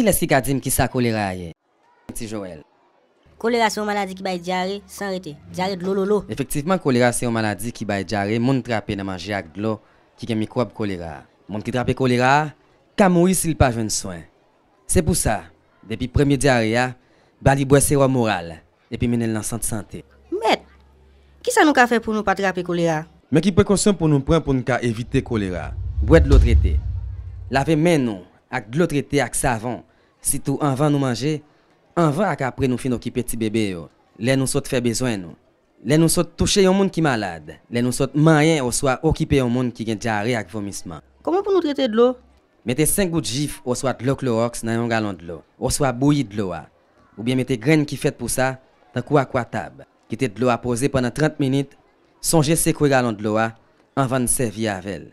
Qui est-ce qui a dit que choléra Petit Joël. Choléra, c'est une maladie qui va diarrhée sans arrêter. Diarrhée de l'eau, l'eau. Effectivement, choléra, c'est une maladie qui va être diarrhée. Mon trappé dans manger avec de l'eau, qui est microbe choléra. Mon qui trappe choléra, quand mourir s'il pas jeune soin. C'est pour ça, depuis le premier diarrhée, ah, Bali boit moral et puis mener l'ensemble de santé. Mais, qui ça nous a fait pour nous pas trapper choléra? Mais qui précaution pour nous prendre pour nous éviter choléra? boire de l'eau traitée. Laver main nous, avec de l'eau traitée, avec savon. Si tou anvan nou manje, anvan ak apre nou fin okipe ti bebe yo. Le nou sot fe bezwen nou. Le nou sot touche yon moun ki malade. Le nou sot mayen ou sot okipe yon moun ki gen djare ak vomisman. Koman pou nou trete dlo? Mete 5 gout jif ou sot lok loroks nan yon galon dlo. Ou sot bouyid dlo a. Ou bien mete gren ki fet pou sa, tan kwa kwa tab. Kite dlo a pose pwana 30 minute, sonje sekwe galon dlo a, anvan sevi avel.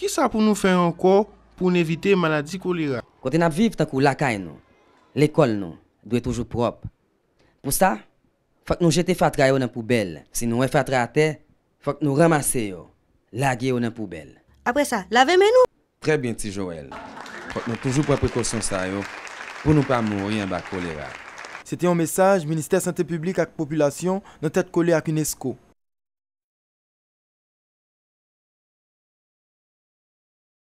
Ki sa pou nou fe anko pou nevite maladi kolera? Quand on vit, tant la caille, l'école, nous, doit être toujours propre. Pour ça, il faut que nous jetions fatra dans la poubelle. Si nous avons fatra à terre, il faut que nous ramassions, laguer dans la poubelle. Après ça, lavez-nous. Très bien, petit Joël. Il faut que nous toujours prendre précaution ça, pour ne pas mourir en bas choléra. C'était un message ministère de santé publique à la population dans tête collée à UNESCO.